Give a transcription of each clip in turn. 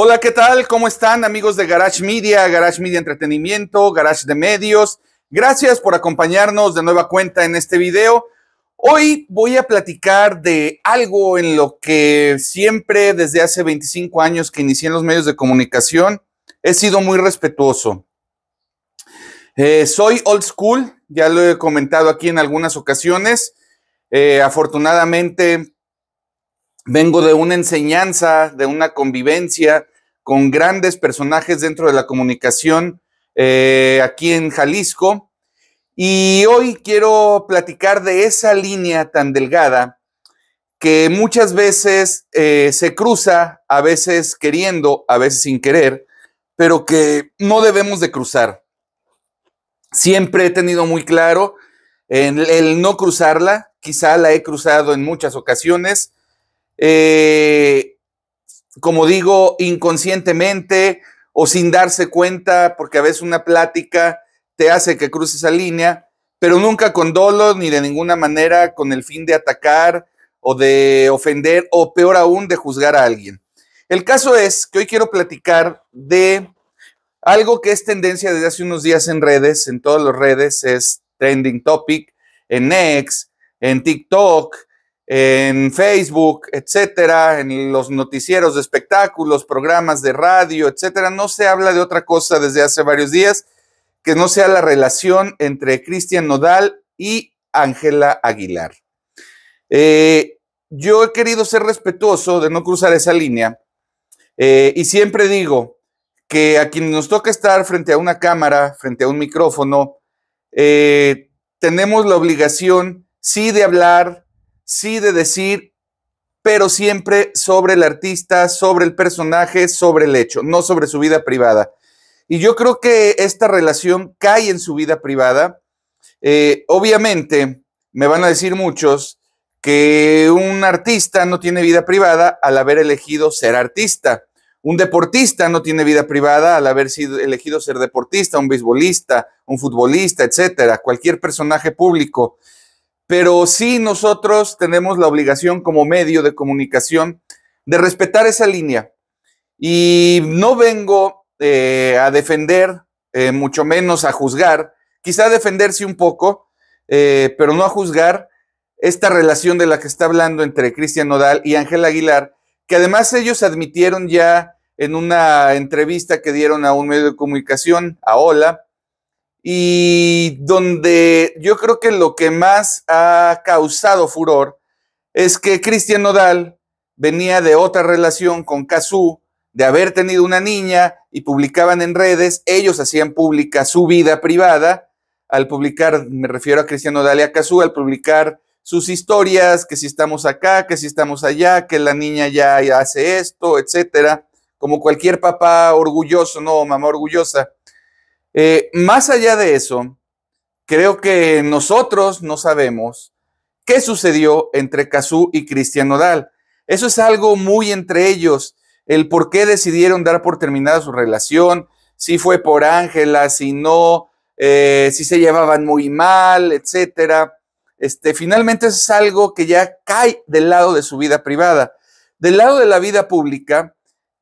Hola, ¿qué tal? ¿Cómo están amigos de Garage Media, Garage Media Entretenimiento, Garage de Medios? Gracias por acompañarnos de nueva cuenta en este video. Hoy voy a platicar de algo en lo que siempre desde hace 25 años que inicié en los medios de comunicación he sido muy respetuoso. Eh, soy old school, ya lo he comentado aquí en algunas ocasiones. Eh, afortunadamente Vengo de una enseñanza, de una convivencia con grandes personajes dentro de la comunicación eh, aquí en Jalisco. Y hoy quiero platicar de esa línea tan delgada que muchas veces eh, se cruza, a veces queriendo, a veces sin querer, pero que no debemos de cruzar. Siempre he tenido muy claro en el no cruzarla, quizá la he cruzado en muchas ocasiones, eh, como digo, inconscientemente o sin darse cuenta, porque a veces una plática te hace que cruces esa línea, pero nunca con dolor ni de ninguna manera con el fin de atacar o de ofender o peor aún de juzgar a alguien. El caso es que hoy quiero platicar de algo que es tendencia desde hace unos días en redes, en todas las redes, es trending topic, en X, en TikTok, en Facebook, etcétera, en los noticieros de espectáculos, programas de radio, etcétera. No se habla de otra cosa desde hace varios días que no sea la relación entre Cristian Nodal y Ángela Aguilar. Eh, yo he querido ser respetuoso de no cruzar esa línea eh, y siempre digo que a quien nos toca estar frente a una cámara, frente a un micrófono, eh, tenemos la obligación, sí, de hablar, sí de decir, pero siempre sobre el artista, sobre el personaje, sobre el hecho, no sobre su vida privada. Y yo creo que esta relación cae en su vida privada. Eh, obviamente, me van a decir muchos que un artista no tiene vida privada al haber elegido ser artista. Un deportista no tiene vida privada al haber sido elegido ser deportista, un beisbolista, un futbolista, etcétera, cualquier personaje público pero sí nosotros tenemos la obligación como medio de comunicación de respetar esa línea. Y no vengo eh, a defender, eh, mucho menos a juzgar, quizá defenderse un poco, eh, pero no a juzgar esta relación de la que está hablando entre Cristian Nodal y Ángel Aguilar, que además ellos admitieron ya en una entrevista que dieron a un medio de comunicación, a Hola, y donde yo creo que lo que más ha causado furor es que Cristian Nodal venía de otra relación con Cazú, de haber tenido una niña y publicaban en redes, ellos hacían pública su vida privada, al publicar, me refiero a Cristian Nodal y a Cazú, al publicar sus historias, que si estamos acá, que si estamos allá, que la niña ya hace esto, etcétera, como cualquier papá orgulloso, no, mamá orgullosa. Eh, más allá de eso, creo que nosotros no sabemos qué sucedió entre Cazú y Cristian Nodal. Eso es algo muy entre ellos, el por qué decidieron dar por terminada su relación, si fue por Ángela, si no, eh, si se llevaban muy mal, etcétera. Este, finalmente eso es algo que ya cae del lado de su vida privada. Del lado de la vida pública,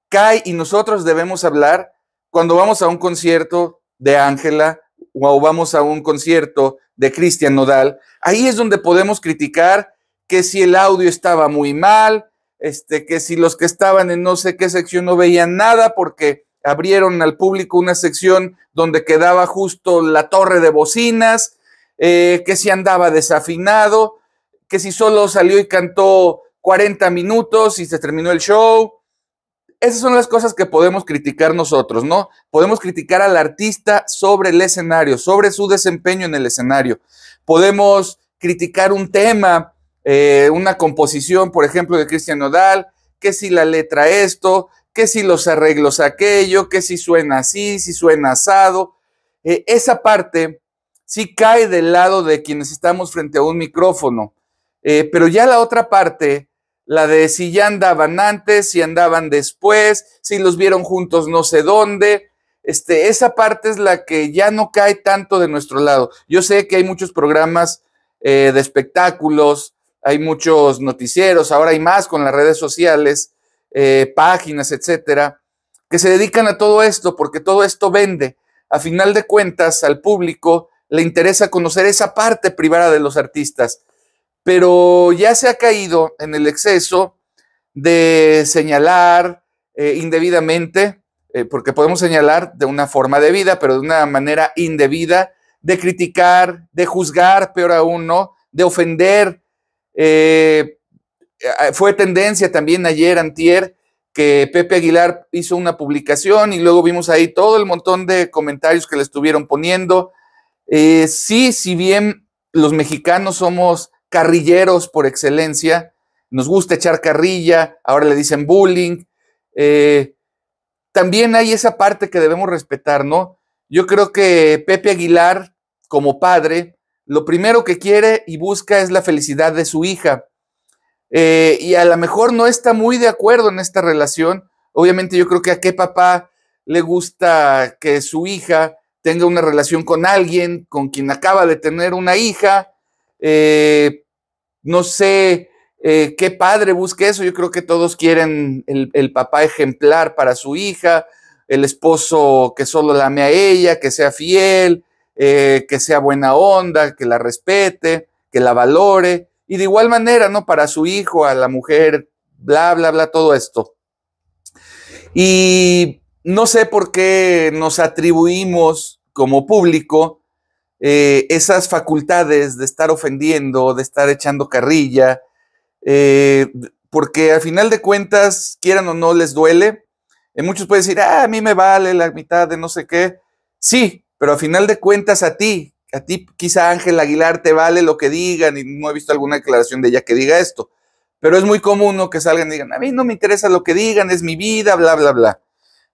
cae y nosotros debemos hablar cuando vamos a un concierto de Ángela o vamos a un concierto de Cristian Nodal, ahí es donde podemos criticar que si el audio estaba muy mal, este, que si los que estaban en no sé qué sección no veían nada porque abrieron al público una sección donde quedaba justo la torre de bocinas, eh, que si andaba desafinado, que si solo salió y cantó 40 minutos y se terminó el show, esas son las cosas que podemos criticar nosotros, ¿no? Podemos criticar al artista sobre el escenario, sobre su desempeño en el escenario. Podemos criticar un tema, eh, una composición, por ejemplo, de Cristian Nodal, que si la letra esto, que si los arreglos aquello, que si suena así, si suena asado. Eh, esa parte sí cae del lado de quienes estamos frente a un micrófono, eh, pero ya la otra parte la de si ya andaban antes, si andaban después, si los vieron juntos no sé dónde. Este, esa parte es la que ya no cae tanto de nuestro lado. Yo sé que hay muchos programas eh, de espectáculos, hay muchos noticieros, ahora hay más con las redes sociales, eh, páginas, etcétera, que se dedican a todo esto porque todo esto vende. A final de cuentas, al público le interesa conocer esa parte privada de los artistas pero ya se ha caído en el exceso de señalar eh, indebidamente, eh, porque podemos señalar de una forma debida, pero de una manera indebida, de criticar, de juzgar, peor aún, ¿no? De ofender. Eh, fue tendencia también ayer, antier, que Pepe Aguilar hizo una publicación y luego vimos ahí todo el montón de comentarios que le estuvieron poniendo. sí, si bien los mexicanos somos carrilleros por excelencia, nos gusta echar carrilla, ahora le dicen bullying. Eh, también hay esa parte que debemos respetar, ¿no? Yo creo que Pepe Aguilar, como padre, lo primero que quiere y busca es la felicidad de su hija. Eh, y a lo mejor no está muy de acuerdo en esta relación. Obviamente yo creo que a qué papá le gusta que su hija tenga una relación con alguien con quien acaba de tener una hija eh, no sé eh, qué padre busque eso. Yo creo que todos quieren el, papá ejemplar para su hija, el esposo que solo la ame a ella, que sea fiel, eh, que sea buena onda, que la respete, que la valore. Y de igual manera, ¿no? Para su hijo, a la mujer, bla, bla, bla, todo esto. Y no sé por qué nos atribuimos como público eh, esas facultades de estar ofendiendo, de estar echando carrilla, eh, porque al final de cuentas, quieran o no, les duele. Eh, muchos pueden decir, ah, a mí me vale la mitad de no sé qué. Sí, pero al final de cuentas a ti, a ti quizá Ángel Aguilar te vale lo que digan y no he visto alguna declaración de ella que diga esto. Pero es muy común que salgan y digan, a mí no me interesa lo que digan, es mi vida, bla, bla, bla.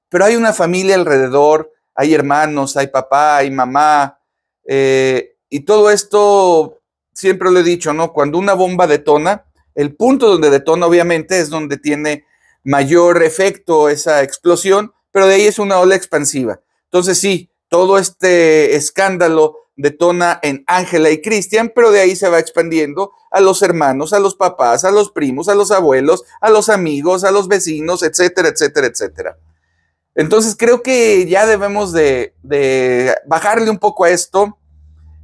Pero hay una familia alrededor, hay hermanos, hay papá, hay mamá, eh, y todo esto, siempre lo he dicho, ¿no? Cuando una bomba detona, el punto donde detona obviamente es donde tiene mayor efecto esa explosión, pero de ahí es una ola expansiva. Entonces sí, todo este escándalo detona en Ángela y Cristian, pero de ahí se va expandiendo a los hermanos, a los papás, a los primos, a los abuelos, a los amigos, a los vecinos, etcétera, etcétera, etcétera. Entonces creo que ya debemos de, bajarle un poco a esto.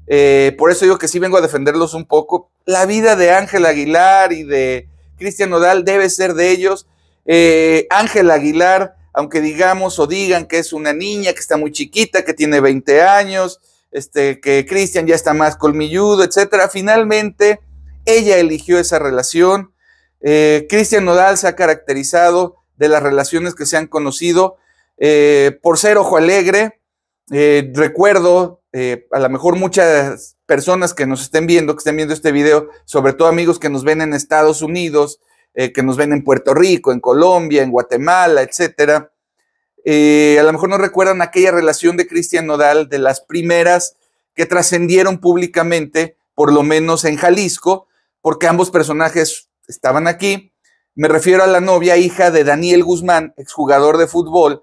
Eh, por eso digo que sí vengo a defenderlos un poco. La vida de Ángel Aguilar y de Cristian Nodal debe ser de ellos. Eh, Ángel Aguilar, aunque digamos o digan que es una niña, que está muy chiquita, que tiene 20 años, este, que Cristian ya está más colmilludo, etcétera, finalmente ella eligió esa relación. Eh, Cristian Nodal se ha caracterizado de las relaciones que se han conocido eh, por ser ojo alegre. Eh, recuerdo, eh, a lo mejor muchas personas que nos estén viendo, que estén viendo este video, sobre todo amigos que nos ven en Estados Unidos, que nos ven en Puerto Rico, en Colombia, en Guatemala, etcétera. a lo mejor no recuerdan aquella relación de Cristian Nodal, de las primeras que trascendieron públicamente, por lo menos en Jalisco, porque ambos personajes estaban aquí. Me refiero a la novia hija de Daniel Guzmán, exjugador de fútbol,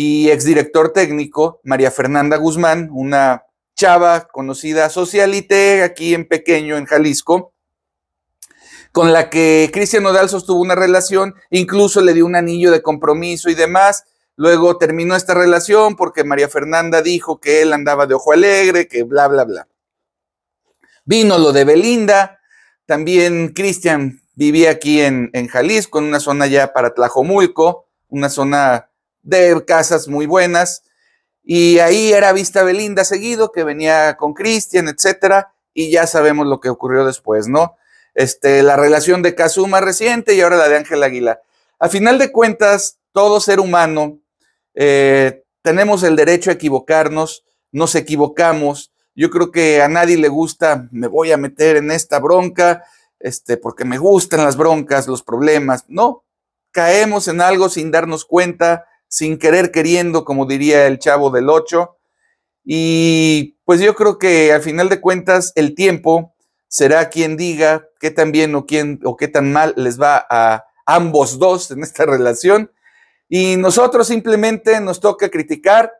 y exdirector técnico, María Fernanda Guzmán, una chava conocida socialite aquí en pequeño, en Jalisco, con la que Cristian Odal sostuvo una relación, incluso le dio un anillo de compromiso y demás. Luego terminó esta relación porque María Fernanda dijo que él andaba de ojo alegre, que bla, bla, bla. Vino lo de Belinda, también Cristian vivía aquí en, en Jalisco, en una zona ya para Tlajomulco, una zona de casas muy buenas. Y ahí era vista Belinda seguido, que venía con Cristian, etcétera, y ya sabemos lo que ocurrió después, ¿no? Este, la relación de Kazuma reciente y ahora la de Ángel Águila, A final de cuentas, todo ser humano eh, tenemos el derecho a equivocarnos, nos equivocamos. Yo creo que a nadie le gusta, me voy a meter en esta bronca, este, porque me gustan las broncas, los problemas. No, caemos en algo sin darnos cuenta, sin querer queriendo, como diría el chavo del 8. Y pues yo creo que al final de cuentas el tiempo será quien diga qué tan bien o, quién, o qué tan mal les va a ambos dos en esta relación. Y nosotros simplemente nos toca criticar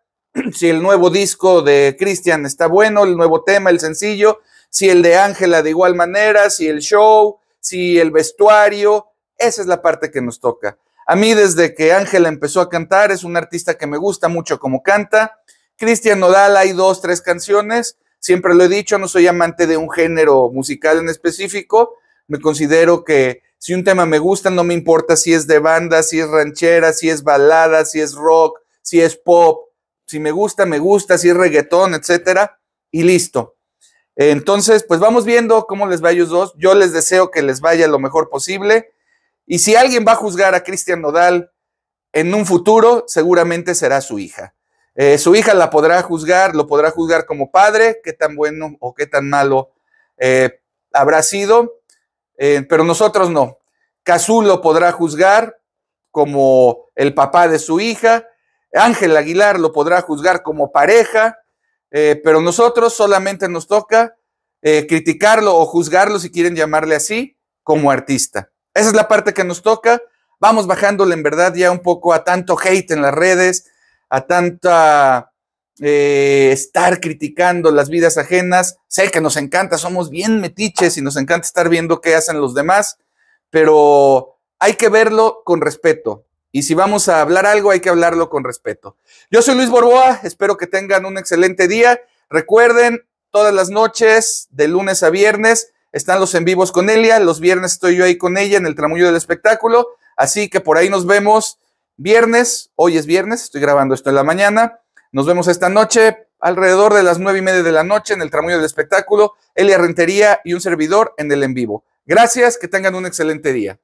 si el nuevo disco de Cristian está bueno, el nuevo tema, el sencillo, si el de Ángela de igual manera, si el show, si el vestuario, esa es la parte que nos toca. A mí desde que Ángela empezó a cantar, es un artista que me gusta mucho como canta. Cristian Nodal, hay dos, tres canciones. Siempre lo he dicho, no soy amante de un género musical en específico. Me considero que si un tema me gusta, no me importa si es de banda, si es ranchera, si es balada, si es rock, si es pop. Si me gusta, me gusta, si es reggaetón, etcétera. Y listo. Entonces, pues vamos viendo cómo les va a ellos dos. Yo les deseo que les vaya lo mejor posible. Y si alguien va a juzgar a Cristian Nodal en un futuro, seguramente será su hija. Eh, su hija la podrá juzgar, lo podrá juzgar como padre, qué tan bueno o qué tan malo eh, habrá sido, eh, pero nosotros no. Cazú lo podrá juzgar como el papá de su hija, Ángel Aguilar lo podrá juzgar como pareja, pero nosotros solamente nos toca criticarlo o juzgarlo, si quieren llamarle así, como artista. Esa es la parte que nos toca. Vamos bajándole en verdad ya un poco a tanto hate en las redes, a tanta eh, estar criticando las vidas ajenas. Sé que nos encanta, somos bien metiches y nos encanta estar viendo qué hacen los demás, pero hay que verlo con respeto. Y si vamos a hablar algo, hay que hablarlo con respeto. Yo soy Luis Borboa, espero que tengan un excelente día. Recuerden, todas las noches, de lunes a viernes, están los en vivos con Elia. Los viernes estoy yo ahí con ella en el tramullo del espectáculo. Así que por ahí nos vemos viernes. Hoy es viernes, estoy grabando esto en la mañana. Nos vemos esta noche alrededor de las nueve y media de la noche en el tramullo del espectáculo. Elia Rentería y un servidor en el en vivo. Gracias, que tengan un excelente día.